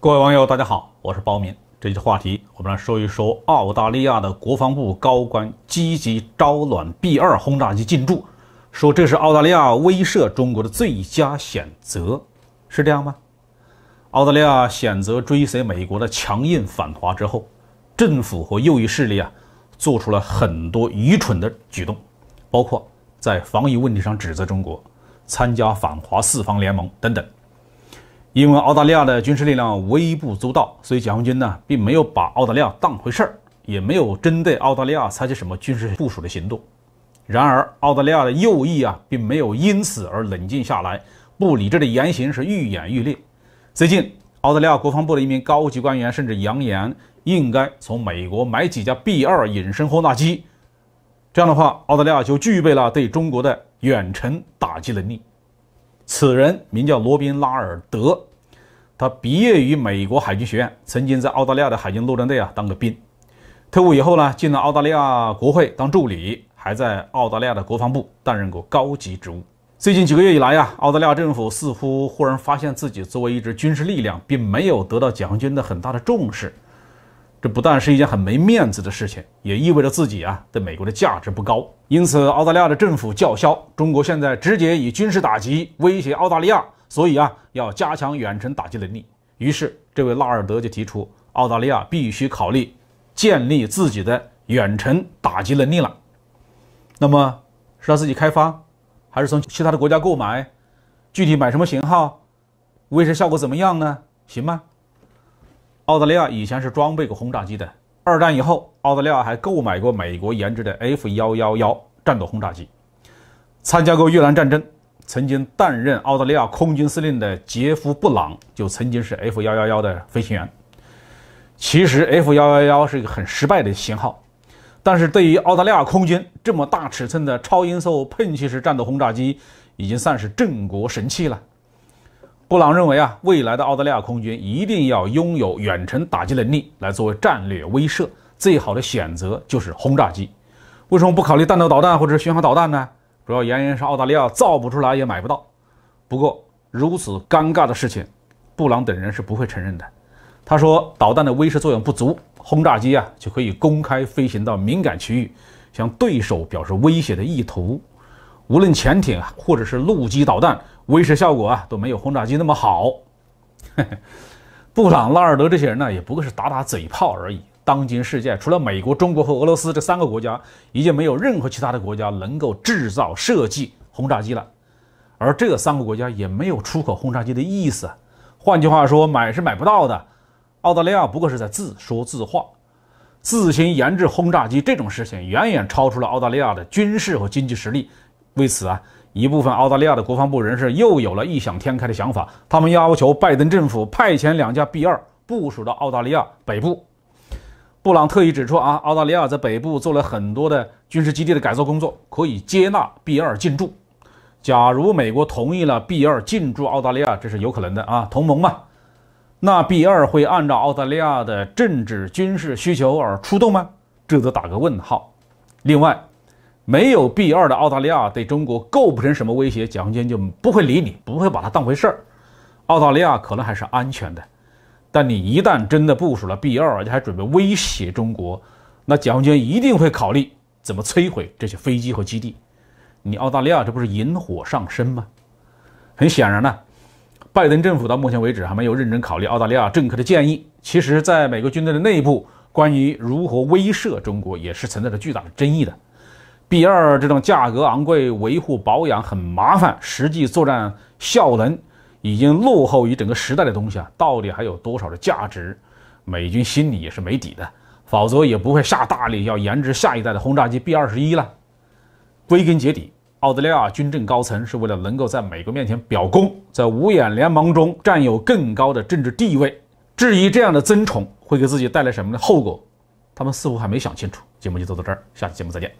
各位网友，大家好，我是包民。这期话题，我们来说一说澳大利亚的国防部高官积极招揽 B2 轰炸机进驻，说这是澳大利亚威慑中国的最佳选择，是这样吗？澳大利亚选择追随美国的强硬反华之后，政府和右翼势力啊，做出了很多愚蠢的举动，包括在防疫问题上指责中国参加反华四方联盟等等。因为澳大利亚的军事力量微不足道，所以解放军呢并没有把澳大利亚当回事儿，也没有针对澳大利亚采取什么军事部署的行动。然而，澳大利亚的右翼啊并没有因此而冷静下来，不理智的言行是愈演愈烈。最近，澳大利亚国防部的一名高级官员甚至扬言，应该从美国买几架 B 二隐身轰炸机，这样的话，澳大利亚就具备了对中国的远程打击能力。此人名叫罗宾·拉尔德，他毕业于美国海军学院，曾经在澳大利亚的海军陆战队啊当过兵，退伍以后呢进了澳大利亚国会当助理，还在澳大利亚的国防部担任过高级职务。最近几个月以来啊，澳大利亚政府似乎忽然发现自己作为一支军事力量，并没有得到解放军的很大的重视。这不但是一件很没面子的事情，也意味着自己啊对美国的价值不高。因此，澳大利亚的政府叫嚣，中国现在直接以军事打击威胁澳大利亚，所以啊要加强远程打击能力。于是，这位拉尔德就提出，澳大利亚必须考虑建立自己的远程打击能力了。那么，是自己开发，还是从其他的国家购买？具体买什么型号？威慑效果怎么样呢？行吗？澳大利亚以前是装备过轰炸机的。二战以后，澳大利亚还购买过美国研制的 F-111 战斗轰炸机，参加过越南战争。曾经担任澳大利亚空军司令的杰夫·布朗就曾经是 F-111 的飞行员。其实，F-111 是一个很失败的型号，但是对于澳大利亚空军这么大尺寸的超音速喷气式战斗轰炸机，已经算是镇国神器了。布朗认为啊，未来的澳大利亚空军一定要拥有远程打击能力，来作为战略威慑。最好的选择就是轰炸机。为什么不考虑弹道导弹或者巡航导弹呢？主要原因是澳大利亚造不出来，也买不到。不过，如此尴尬的事情，布朗等人是不会承认的。他说，导弹的威慑作用不足，轰炸机啊就可以公开飞行到敏感区域，向对手表示威胁的意图。无论潜艇或者是陆基导弹，威慑效果啊都没有轰炸机那么好。布朗、拉尔德这些人呢，也不过是打打嘴炮而已。当今世界，除了美国、中国和俄罗斯这三个国家，已经没有任何其他的国家能够制造设计轰炸机了。而这三个国家也没有出口轰炸机的意思。换句话说，买是买不到的。澳大利亚不过是在自说自话，自行研制轰炸机这种事情，远远超出了澳大利亚的军事和经济实力。为此啊，一部分澳大利亚的国防部人士又有了异想天开的想法，他们要求拜登政府派遣两架 B 二部署到澳大利亚北部。布朗特意指出啊，澳大利亚在北部做了很多的军事基地的改造工作，可以接纳 B 二进驻。假如美国同意了 B 二进驻澳大利亚，这是有可能的啊，同盟嘛。那 B 二会按照澳大利亚的政治军事需求而出动吗？这得打个问号。另外。没有 B 二的澳大利亚对中国构不成什么威胁，解放军就不会理你，不会把它当回事儿。澳大利亚可能还是安全的，但你一旦真的部署了 B 二，而且还准备威胁中国，那解放军一定会考虑怎么摧毁这些飞机和基地。你澳大利亚这不是引火上身吗？很显然呢，拜登政府到目前为止还没有认真考虑澳大利亚政客的建议。其实，在美国军队的内部，关于如何威慑中国，也是存在着巨大的争议的。B 二这种价格昂贵、维护保养很麻烦、实际作战效能已经落后于整个时代的东西啊，到底还有多少的价值？美军心里也是没底的，否则也不会下大力要研制下一代的轰炸机 B 二十一了。归根结底，澳大利亚军政高层是为了能够在美国面前表功，在五眼联盟中占有更高的政治地位。至于这样的尊崇会给自己带来什么的后果，他们似乎还没想清楚。节目就做到这儿，下期节目再见。